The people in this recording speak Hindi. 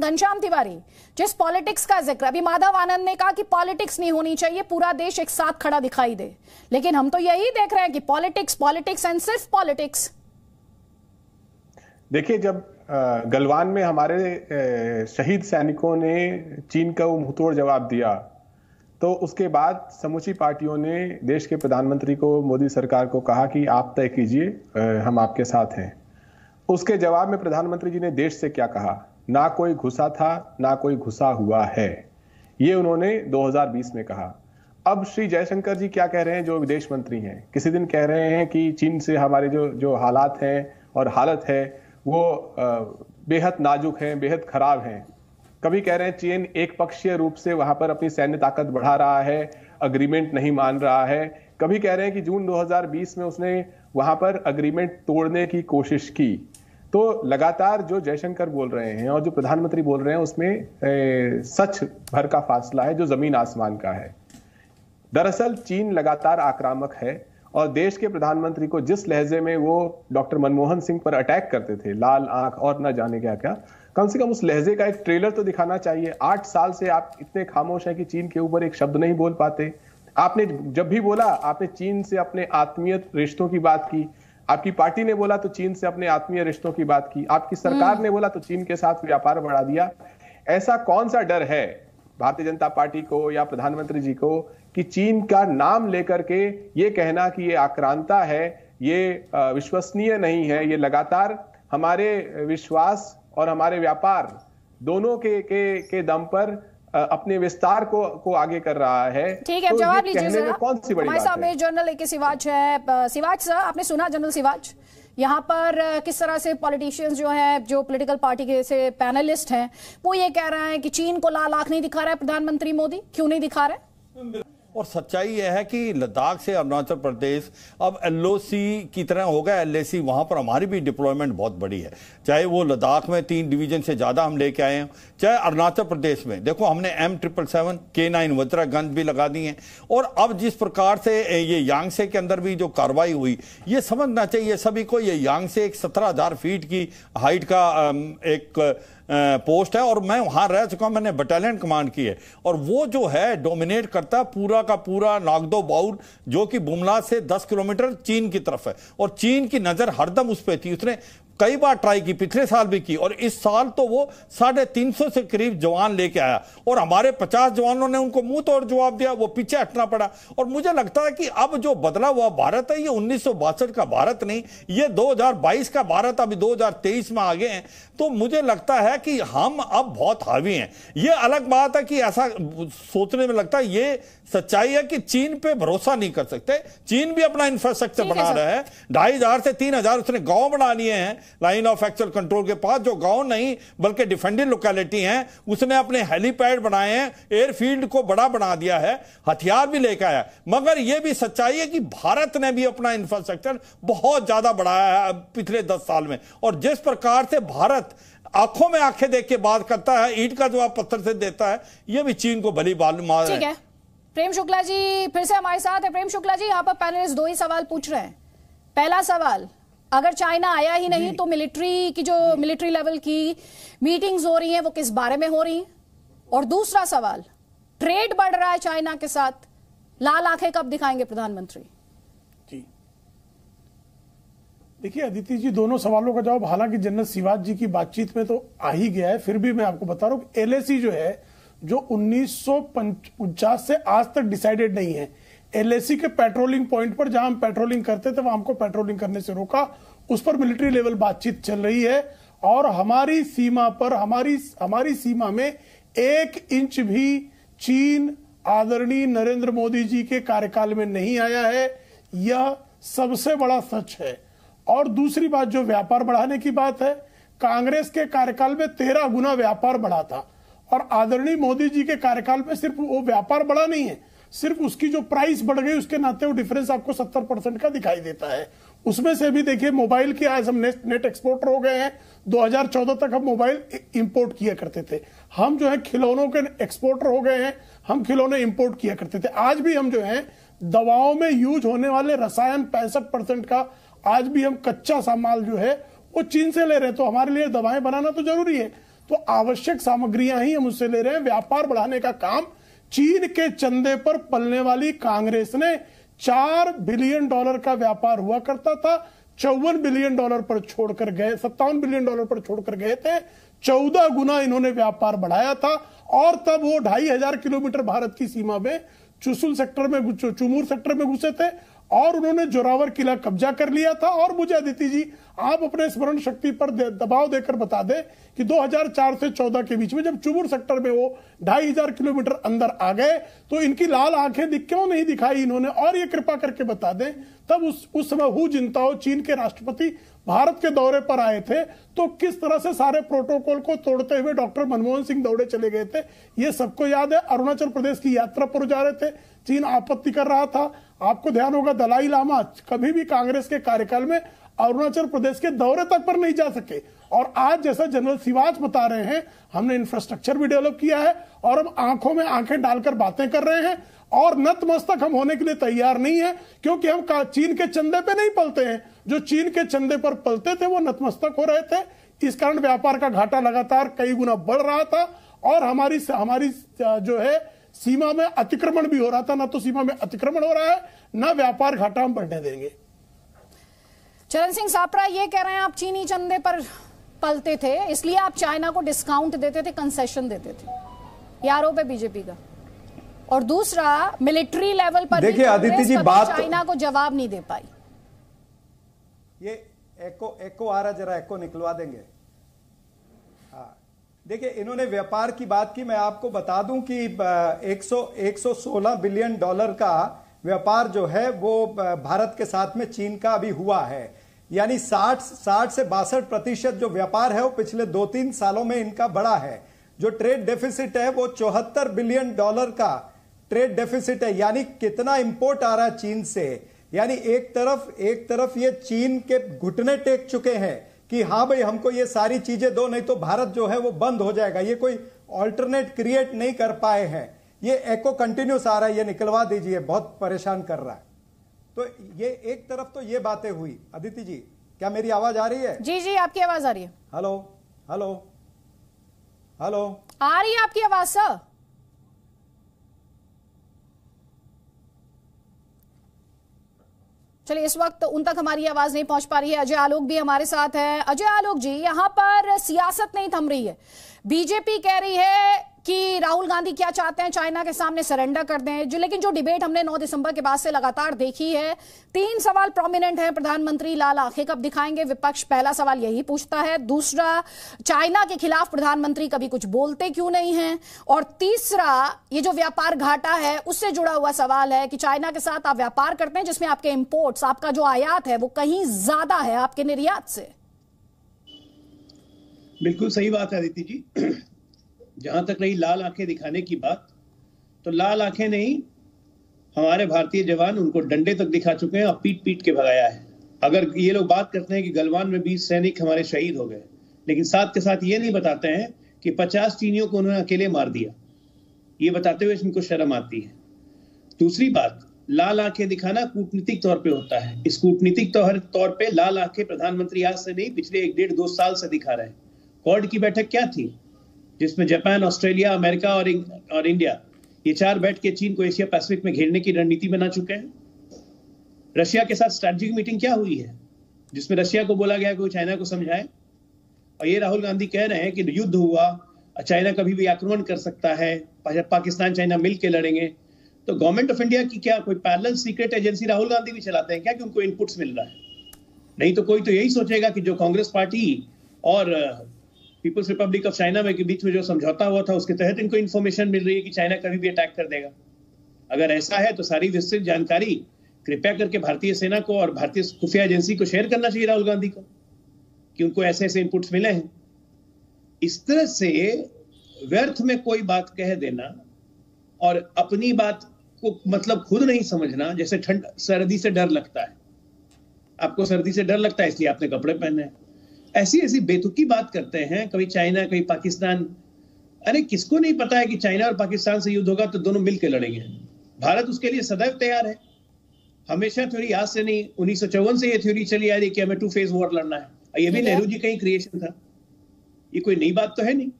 घनश्याम तिवारी जिस पॉलिटिक्स का जिक्र अभी माधव आनंद ने कहा कि पॉलिटिक्स नहीं होनी चाहिए पूरा देश एक साथ खड़ा दिखाई दे लेकिन हम तो यही देख रहे हैं कि पॉलिटिक्स पॉलिटिक्स एंड सिर्फ पॉलिटिक्स देखिए जब गलवान में हमारे शहीद सैनिकों ने चीन का वो मुंहतोड़ जवाब दिया तो उसके बाद समूची पार्टियों ने देश के प्रधानमंत्री को मोदी सरकार को कहा कि आप तय कीजिए हम आपके साथ हैं उसके जवाब में प्रधानमंत्री जी ने देश से क्या कहा ना कोई घुसा था ना कोई घुसा हुआ है ये उन्होंने 2020 में कहा अब श्री जयशंकर जी क्या कह रहे हैं जो विदेश मंत्री हैं किसी दिन कह रहे हैं कि चीन से हमारे जो जो हालात हैं और हालत है वो बेहद नाजुक हैं बेहद खराब हैं कभी कह रहे हैं चीन एक पक्षीय रूप से वहां पर अपनी सैन्य ताकत बढ़ा रहा है अग्रीमेंट नहीं मान रहा है कभी कह रहे हैं कि जून 2020 में उसने वहां पर अग्रीमेंट तोड़ने की कोशिश की तो लगातार जो जयशंकर बोल रहे हैं और जो प्रधानमंत्री बोल रहे हैं उसमें ए, सच भर का फासला है जो जमीन आसमान का है दरअसल चीन लगातार आक्रामक है और देश के प्रधानमंत्री को जिस लहजे में वो डॉक्टर मनमोहन सिंह पर अटैक करते थे लाल आंख और ना जाने क्या क्या कम से कम उस लहजे का एक ट्रेलर तो दिखाना चाहिए आठ साल से आप इतने खामोश हैं कि चीन के ऊपर एक शब्द नहीं बोल पाते आपने जब भी बोला आपने चीन से अपने आत्मीय रिश्तों की बात की आपकी पार्टी ने बोला तो चीन से अपने आत्मीय रिश्तों की बात की आपकी सरकार हम्म। ने बोला तो चीन के साथ व्यापार बढ़ा दिया ऐसा कौन सा डर है भारतीय जनता पार्टी को या प्रधानमंत्री जी को कि चीन का नाम लेकर के ये कहना कि ये आक्रांता है ये विश्वसनीय नहीं है ये लगातार हमारे विश्वास और हमारे व्यापार दोनों के के के दम पर अपने विस्तार को को आगे कर रहा है ठीक है तो जवाब लीजिए कौन सी बड़ी बात है? जनरल ए के सिवाज है सिवाज सर आपने सुना जनरल सिवाज यहाँ पर किस तरह से पॉलिटिशियंस जो हैं जो पॉलिटिकल पार्टी के से पैनलिस्ट हैं वो ये कह रहे हैं कि चीन को लाल आंख नहीं दिखा रहा है प्रधानमंत्री मोदी क्यों नहीं दिखा रहे और सच्चाई यह है कि लद्दाख से अरुणाचल प्रदेश अब एल की तरह हो गया एल ए वहाँ पर हमारी भी डिप्लॉयमेंट बहुत बड़ी है चाहे वो लद्दाख में तीन डिवीजन से ज़्यादा हम लेके आए हैं चाहे अरुणाचल प्रदेश में देखो हमने M triple seven K nine Vajra गंज भी लगा दी हैं और अब जिस प्रकार से ये यांगसे के अंदर भी जो कार्रवाई हुई ये समझना चाहिए सभी को ये यांगसे एक सत्रह हज़ार फीट की हाइट का एक पोस्ट है और मैं वहाँ रह चुका हूँ मैंने बटालियन कमांड की है और वो जो है डोमिनेट करता है पूरा का पूरा नागदो बाउल जो कि बुमला से 10 किलोमीटर चीन की तरफ है और चीन की नज़र हरदम उस पर थी उसने कई बार ट्राई की पिछले साल भी की और इस साल तो वो साढ़े तीन सौ से करीब जवान लेके आया और हमारे पचास जवानों ने उनको मुंह तोड़ जवाब दिया वो पीछे हटना पड़ा और मुझे लगता है कि अब जो बदला हुआ भारत है ये उन्नीस का भारत नहीं ये 2022 का भारत अभी 2023 में आगे हैं तो मुझे लगता है कि हम अब बहुत हावी हैं ये अलग बात है कि ऐसा सोचने में लगता है ये सच्चाई है कि चीन पर भरोसा नहीं कर सकते चीन भी अपना इंफ्रास्ट्रक्चर बना रहा है ढाई हजार से तीन हजार उसने गांव बना लिए हैं लाइन ऑफ एक्चुअल कंट्रोल के पास जो गांव नहीं बल्कि डिफेंडेड लोकेलिटी हैं उसने अपने हेलीपैड बनाए हैं एयरफील्ड को बड़ा बना दिया है हथियार भी लेकर आया मगर यह भी सच्चाई है कि भारत ने भी अपना इंफ्रास्ट्रक्चर बहुत ज्यादा बढ़ाया है पिछले दस साल में और जिस प्रकार से भारत आंखों में आंखें देख के बात करता है ईट का जवाब पत्थर से देता है यह भी चीन को भली बाल मार ठीक है प्रेम शुक्ला जी फिर से हमारे साथ है प्रेम शुक्ला जी यहाँ पर पैनलिस्ट दो ही सवाल पूछ रहे हैं पहला सवाल अगर चाइना आया ही नहीं तो मिलिट्री की जो मिलिट्री लेवल की मीटिंग्स हो रही हैं वो किस बारे में हो रही हैं और दूसरा सवाल ट्रेड बढ़ रहा है चाइना के साथ लाल आंखें कब दिखाएंगे प्रधानमंत्री जी देखिए अदिति जी दोनों सवालों का जवाब हालांकि जनरल सिवाज जी की बातचीत में तो आ ही गया है फिर भी मैं आपको बता रहा हूं एलएसी जो है जो उन्नीस से आज तक डिसाइडेड नहीं है एलएसी के पेट्रोलिंग पॉइंट पर जहां हम पेट्रोलिंग करते थे वहां हमको पेट्रोलिंग करने से रोका उस पर मिलिट्री लेवल बातचीत चल रही है और हमारी सीमा पर हमारी हमारी सीमा में एक इंच भी चीन आदरणीय नरेंद्र मोदी जी के कार्यकाल में नहीं आया है यह सबसे बड़ा सच है और दूसरी बात जो व्यापार बढ़ाने की बात है कांग्रेस के कार्यकाल में तेरह गुना व्यापार बढ़ा था और आदरणीय मोदी जी के कार्यकाल में सिर्फ वो व्यापार बढ़ा नहीं है सिर्फ उसकी जो प्राइस बढ़ गई उसके नाते वो डिफरेंस आपको सत्तर परसेंट का दिखाई देता है उसमें से भी देखिए मोबाइल की आज हम नेट नेट एक्सपोर्टर हो गए हैं 2014 तक हम मोबाइल इंपोर्ट किया करते थे हम जो है खिलौनों के एक्सपोर्टर हो गए हैं हम खिलौने इंपोर्ट किया करते थे आज भी हम जो है दवाओं में यूज होने वाले रसायन पैंसठ परसेंट का आज भी हम कच्चा सामान जो है वो चीन से ले रहे हैं तो हमारे लिए दवाएं बनाना तो जरूरी है तो आवश्यक सामग्रियां ही हम उससे ले रहे हैं व्यापार बढ़ाने का काम चीन के चंदे पर पलने वाली कांग्रेस ने चार बिलियन डॉलर का व्यापार हुआ करता था चौवन बिलियन डॉलर पर छोड़कर गए सत्तावन बिलियन डॉलर पर छोड़कर गए थे चौदह गुना इन्होंने व्यापार बढ़ाया था और तब वो ढाई हजार किलोमीटर भारत की सीमा में चुसुल सेक्टर में चुमूर सेक्टर में घुसे थे और उन्होंने जोरावर किला कब्जा कर लिया था और मुझे अदिति जी आप अपने स्मरण शक्ति पर दे, दबाव देकर बता दे कि 2004 से 14 के बीच में जब चुबुर सेक्टर में वो ढाई हजार किलोमीटर अंदर आ गए तो इनकी लाल आंखें दिख क्यों नहीं दिखाई इन्होंने और ये कृपा करके बता दें तब उस उस समय हु जिनताओ चीन के राष्ट्रपति भारत के दौरे पर आए थे तो किस तरह से सारे प्रोटोकॉल को तोड़ते हुए डॉक्टर मनमोहन सिंह दौड़े चले गए थे ये सबको याद है अरुणाचल प्रदेश की यात्रा पर जा रहे थे चीन आपत्ति कर रहा था आपको ध्यान होगा दलाई लामा कभी भी कांग्रेस के कार्यकाल में अरुणाचल प्रदेश के दौरे तक पर नहीं जा सके और आज जैसा जनरल सिवाच बता रहे हैं हमने इंफ्रास्ट्रक्चर भी डेवलप किया है और हम आंखों में आंखें डालकर बातें कर रहे हैं और नतमस्तक हम होने के लिए तैयार नहीं है क्योंकि हम चीन के चंदे पे नहीं पलते हैं जो चीन के चंदे पर पलते थे वो नतमस्तक हो रहे थे इस कारण व्यापार का घाटा लगातार कई गुना बढ़ रहा था और हमारी हमारी जो है सीमा में अतिक्रमण भी हो रहा था ना तो सीमा में अतिक्रमण हो रहा है ना व्यापार घाटा हम बढ़ने देंगे चरण सिंह सापरा ये कह रहे हैं आप चीनी चंदे पर पलते थे इसलिए आप चाइना को डिस्काउंट देते थे कंसेशन देते थे ये आरोप है बीजेपी का और दूसरा मिलिट्री लेवल पर देखिए आदित्य जी बात चाइना को जवाब नहीं दे पाई ये एको एको आ रहा जरा एको निकलवा देंगे देखिए इन्होंने व्यापार की बात की मैं आपको बता दूं कि 100 116 बिलियन डॉलर का व्यापार जो है वो भारत के साथ में चीन का अभी हुआ है यानी 60 60 से बासठ प्रतिशत जो व्यापार है वो पिछले दो तीन सालों में इनका बड़ा है जो ट्रेड डेफिसिट है वो चौहत्तर बिलियन डॉलर का ट्रेड डेफिसिट है यानी कितना इंपोर्ट आ रहा है चीन से यानी एक तरफ एक तरफ ये चीन के घुटने टेक चुके हैं कि हाँ भाई हमको ये सारी चीजें दो नहीं तो भारत जो है वो बंद हो जाएगा ये कोई ऑल्टरनेट क्रिएट नहीं कर पाए हैं ये एको कंटिन्यूस आ रहा है ये निकलवा दीजिए बहुत परेशान कर रहा है तो ये एक तरफ तो ये बातें हुई अदिति जी क्या मेरी आवाज आ रही है जी जी आपकी आवाज आ रही है हेलो हेलो हेलो आ रही है आपकी आवाज सर चलिए इस वक्त उन तक हमारी आवाज नहीं पहुंच पा रही है अजय आलोक भी हमारे साथ हैं अजय आलोक जी यहां पर सियासत नहीं थम रही है बीजेपी कह रही है कि राहुल गांधी क्या चाहते हैं चाइना के सामने सरेंडर कर दें जो लेकिन जो डिबेट हमने 9 दिसंबर के बाद से लगातार देखी है तीन सवाल प्रोमिनेंट हैं प्रधानमंत्री लाल आंखें कब दिखाएंगे विपक्ष पहला सवाल यही पूछता है दूसरा चाइना के खिलाफ प्रधानमंत्री कभी कुछ बोलते क्यों नहीं है और तीसरा ये जो व्यापार घाटा है उससे जुड़ा हुआ सवाल है कि चाइना के साथ आप व्यापार करते हैं जिसमें आपके इम्पोर्ट आपका जो आयात है वो कहीं ज्यादा है आपके निर्यात से बिल्कुल सही बात है अदिति जी जहां तक रही लाल आंखें दिखाने की बात तो लाल आंखें नहीं हमारे भारतीय जवान उनको डंडे तक दिखा चुके हैं और पीट पीट के भगाया है अगर ये लोग बात करते हैं कि गलवान में बीस सैनिक हमारे शहीद हो गए लेकिन साथ के साथ ये नहीं बताते हैं कि पचास चीनियों को उन्होंने अकेले मार दिया ये बताते हुए इनको शर्म आती है दूसरी बात लाल आंखें दिखाना कूटनीतिक तौर पे होता है इस कूटनीतिक तौर तौर पे लाल आंखें प्रधानमंत्री आज से नहीं पिछले एक डेढ़ दो साल से दिखा रहे हैं कॉर्ड की बैठक क्या थी जिसमें जापान ऑस्ट्रेलिया अमेरिका और और इंडिया ये चार बैठ के चीन को एशिया पैसिफिक में घेरने की रणनीति बना चुके हैं रशिया के साथ स्ट्रैटेजिक मीटिंग क्या हुई है जिसमें रशिया को बोला गया कि वो चाइना को समझाए और ये राहुल गांधी कह रहे हैं कि युद्ध हुआ चाइना कभी भी आक्रमण कर सकता है पाकिस्तान चाइना मिल लड़ेंगे तो गवर्नमेंट ऑफ इंडिया की क्या कोई parallel secret agency Rahul Gandhi भी चलाते हैं क्या कि उनको इनपुट्स मिल रहा है नहीं तो कोई तो यही सोचेगा कि जो कांग्रेस पार्टी और पीपल्स रिपब्लिक ऑफ चाइना में के बीच में जो समझौता हुआ था उसके तहत इनको इन्फॉर्मेशन मिल रही है कि चाइना कभी भी अटैक कर देगा अगर ऐसा है तो सारी विस्तृत जानकारी कृपया करके भारतीय सेना को और भारतीय खुफिया एजेंसी को शेयर करना चाहिए राहुल गांधी को कि उनको ऐसे ऐसे इनपुट्स मिले हैं इस तरह से व्यर्थ में कोई बात कह देना और अपनी बात को मतलब खुद नहीं समझना जैसे ठंड सर्दी से डर लगता है आपको सर्दी से डर लगता है इसलिए आपने कपड़े पहने हैं ऐसी ऐसी बेतुकी बात करते हैं कभी चाइना कभी पाकिस्तान अरे किसको नहीं पता है कि चाइना और पाकिस्तान से युद्ध होगा तो दोनों मिलकर लड़ेंगे भारत उसके लिए सदैव तैयार है हमेशा थ्योरी आज से नहीं उन्नीस से ये थ्योरी चली आ रही कि हमें टू फेज वॉर लड़ना है ये भी नेहरू जी का ही क्रिएशन था ये कोई नई बात तो है नहीं